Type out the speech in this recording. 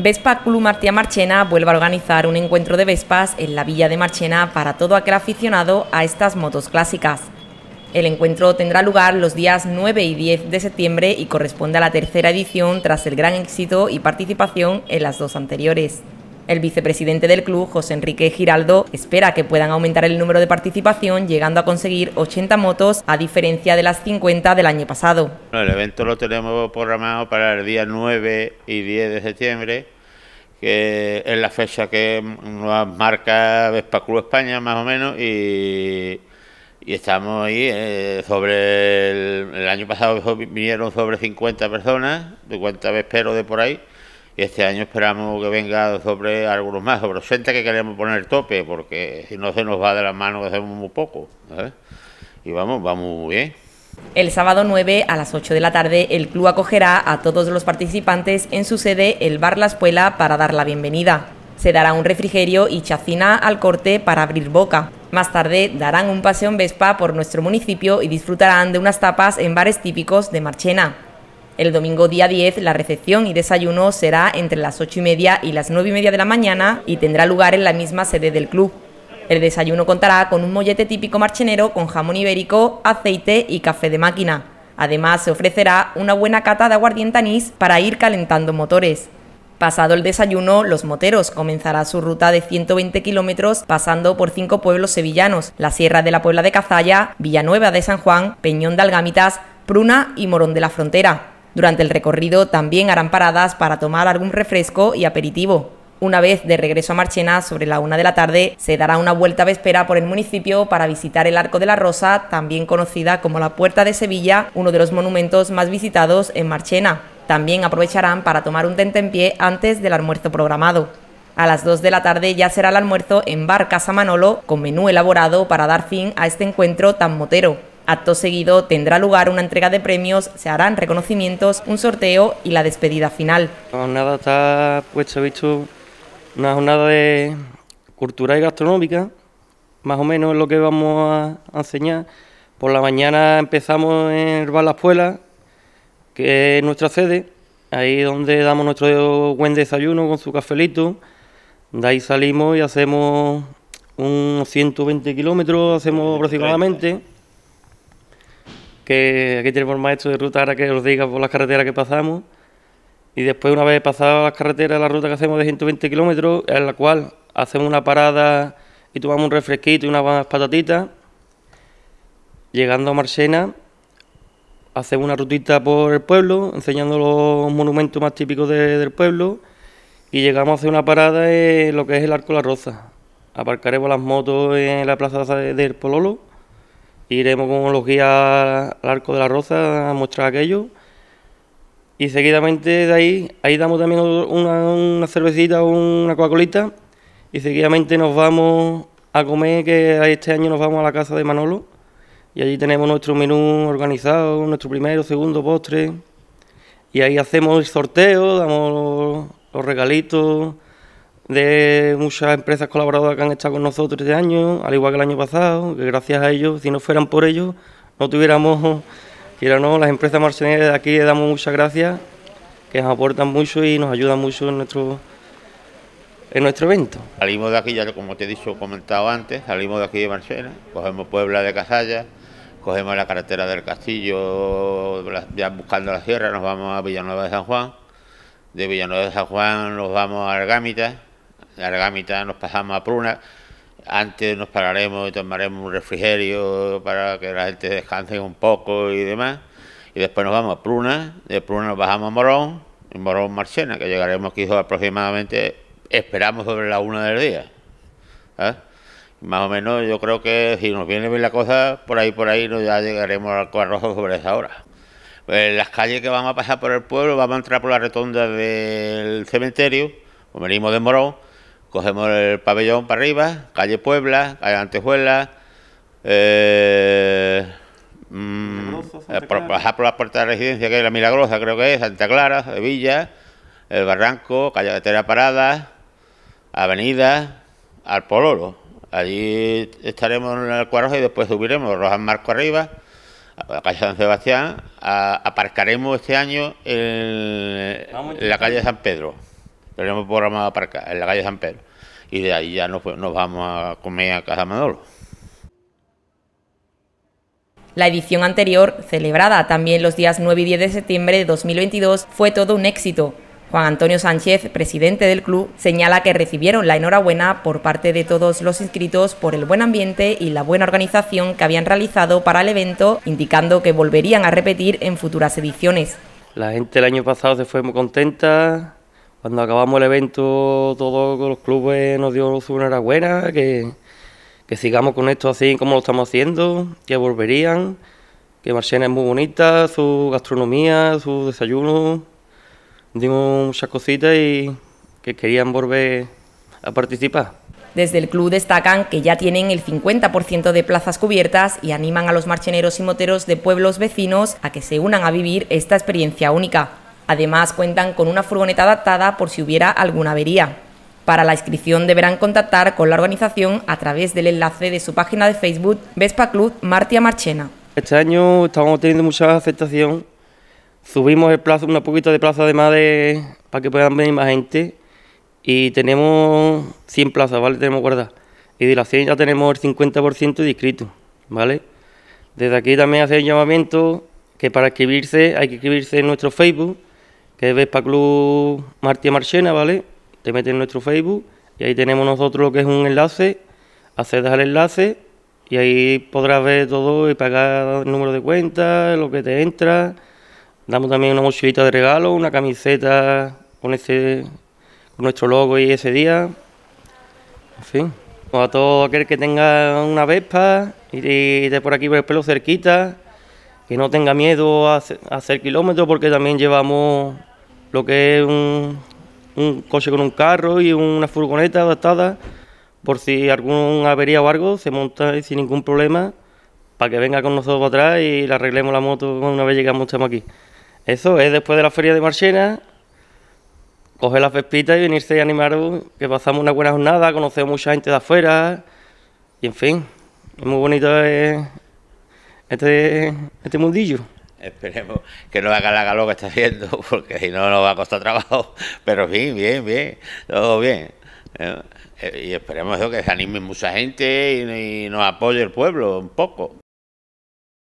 Vespa Club Martía Marchena vuelve a organizar un encuentro de Vespas en la villa de Marchena para todo aquel aficionado a estas motos clásicas. El encuentro tendrá lugar los días 9 y 10 de septiembre y corresponde a la tercera edición tras el gran éxito y participación en las dos anteriores. El vicepresidente del club, José Enrique Giraldo, espera que puedan aumentar el número de participación, llegando a conseguir 80 motos, a diferencia de las 50 del año pasado. El evento lo tenemos programado para el día 9 y 10 de septiembre, que es la fecha que nos marca Vespa Club España, más o menos, y, estamos ahí eh, sobre el, año pasado vinieron sobre 50 personas, ...de cuenta vesperos de por ahí y este año esperamos que venga sobre algunos más, sobre 80 que queremos poner tope, porque si no se nos va de las manos, hacemos muy poco. ¿eh? Y vamos, vamos muy bien. El sábado 9 a las 8 de la tarde, el club acogerá a todos los participantes en su sede, el Bar La Espuela, para dar la bienvenida. Se dará un refrigerio y chacina al corte para abrir boca. Más tarde darán un paseo en Vespa por nuestro municipio y disfrutarán de unas tapas en bares típicos de Marchena. El domingo día 10 la recepción y desayuno será entre las 8 y media y las 9 y media de la mañana y tendrá lugar en la misma sede del club. El desayuno contará con un mollete típico marchenero con jamón ibérico, aceite y café de máquina. Además, se ofrecerá una buena cata de aguardiente anís para ir calentando motores. Pasado el desayuno, Los Moteros comenzará su ruta de 120 kilómetros pasando por cinco pueblos sevillanos, la Sierra de la Puebla de Cazalla, Villanueva de San Juan, Peñón de Algamitas, Pruna y Morón de la Frontera. Durante el recorrido también harán paradas para tomar algún refresco y aperitivo. Una vez de regreso a Marchena, sobre la una de la tarde, se dará una vuelta vespera por el municipio para visitar el Arco de la Rosa, también conocida como la Puerta de Sevilla, uno de los monumentos más visitados en Marchena. También aprovecharán para tomar un tentempié antes del almuerzo programado. A las 2 de la tarde ya será el almuerzo en Bar Casa Manolo, con menú elaborado para dar fin a este encuentro tan motero. Acto seguido tendrá lugar una entrega de premios, se harán reconocimientos, un sorteo y la despedida final. La jornada está puesto visto una jornada de cultura y gastronómica, más o menos es lo que vamos a enseñar. Por la mañana empezamos en el que es nuestra sede, ahí donde damos nuestro buen desayuno con su cafelito. De ahí salimos y hacemos unos 120 kilómetros, hacemos aproximadamente que aquí tenemos maestro de ruta ahora que os diga por las carreteras que pasamos. Y después, una vez pasadas las carreteras, la ruta que hacemos de 120 kilómetros, en la cual hacemos una parada y tomamos un refresquito y unas patatitas. Llegando a Marsena, hacemos una rutita por el pueblo, enseñando los monumentos más típicos del pueblo. Y llegamos a hacer una parada en lo que es el Arco de la Rosa... Aparcaremos las motos en la plaza del Pololo Iremos con los guías al Arco de la Rosa a mostrar aquello. Y seguidamente de ahí, ahí damos también una, cervecita o una coacolita... Y seguidamente nos vamos a comer, que este año nos vamos a la casa de Manolo. Y allí tenemos nuestro menú organizado, nuestro primero, segundo, postre. Y ahí hacemos el sorteo, damos los regalitos de muchas empresas colaboradoras que han estado con nosotros este año, al igual que el año pasado, que gracias a ellos, si no fueran por ellos, no tuviéramos, quiero no, las empresas marceneras de aquí ...les damos muchas gracias, que nos aportan mucho y nos ayudan mucho en nuestro, en nuestro evento. Salimos de aquí, ya como te he dicho, comentado antes, salimos de aquí de Marcena, cogemos Puebla de Casalla, cogemos la carretera del Castillo, ya buscando la sierra, nos vamos a Villanueva de San Juan, de Villanueva de San Juan nos vamos a Argámitas, Argamita nos pasamos a Pruna, antes nos pararemos y tomaremos un refrigerio para que la gente descanse un poco y demás. Y después nos vamos a Pruna, de Pruna nos bajamos a Morón, en Morón Marchena, que llegaremos aquí aproximadamente, esperamos sobre la una del día. ¿Ah? Más o menos yo creo que si nos viene bien la cosa, por ahí, por ahí, nos ya llegaremos al Cuarrojo sobre esa hora. Pues las calles que vamos a pasar por el pueblo, vamos a entrar por la retonda del cementerio, o pues venimos de Morón, Cogemos el pabellón para arriba, calle Puebla, calle Antejuela, eh, mm, por, la puerta de residencia, que es la Milagrosa, creo que es, Santa Clara, Sevilla, el Barranco, calle Gatera Parada, Avenida, al Allí estaremos en el cuadro y después subiremos Rojas Marco arriba, a la calle San Sebastián, aparcaremos este año en la calle San Pedro. Tenemos programada para acá, en la calle San Pedro. Y de ahí ya nos, nos vamos a comer a Casa Manolo. La edición anterior, celebrada también los días 9 y 10 de septiembre de 2022, fue todo un éxito. Juan Antonio Sánchez, presidente del club, señala que recibieron la enhorabuena por parte de todos los inscritos por el buen ambiente y la buena organización que habían realizado para el evento, indicando que volverían a repetir en futuras ediciones. La gente el año pasado se fue muy contenta, cuando acabamos el evento, todos los clubes nos dio su enhorabuena, que, que sigamos con esto así como lo estamos haciendo, que volverían, que Marchena es muy bonita, su gastronomía, su desayuno, dimos muchas cositas y que querían volver a participar. Desde el club destacan que ya tienen el 50% de plazas cubiertas y animan a los marcheneros y moteros de pueblos vecinos a que se unan a vivir esta experiencia única. Además, cuentan con una furgoneta adaptada por si hubiera alguna avería. Para la inscripción deberán contactar con la organización a través del enlace de su página de Facebook Vespa Club Martia Marchena. Este año estamos teniendo mucha aceptación. Subimos el plazo, una poquita de plaza además de, para que puedan venir más gente. Y tenemos 100 plazas, ¿vale? Tenemos guardadas. Y de las 100 ya tenemos el 50% de inscritos, ¿vale? Desde aquí también hacer el llamamiento que para inscribirse hay que inscribirse en nuestro Facebook que es Vespa Club Martí Marchena, ¿vale? Te metes en nuestro Facebook y ahí tenemos nosotros lo que es un enlace, accedes al enlace y ahí podrás ver todo y pagar el número de cuenta, lo que te entra. Damos también una mochilita de regalo, una camiseta con ese nuestro logo y ese día. En fin. A todo aquel que tenga una Vespa y de por aquí por el pelo cerquita, que no tenga miedo a hacer kilómetros porque también llevamos lo que es un, coche con un carro y una furgoneta adaptada por si alguna avería o algo se monta sin ningún problema para que venga con nosotros para atrás y le arreglemos la moto una vez llegamos estamos aquí. Eso es después de la feria de Marchena, coger las pespitas y venirse a animaros, que pasamos una buena jornada, conocemos mucha gente de afuera y en fin, es muy bonito eh, este, este mundillo. Esperemos que no haga la que está haciendo, porque si no nos va a costar trabajo. Pero bien, bien, bien, todo bien. ¿eh? Eh, y esperemos que se anime mucha gente y nos apoye el pueblo un poco.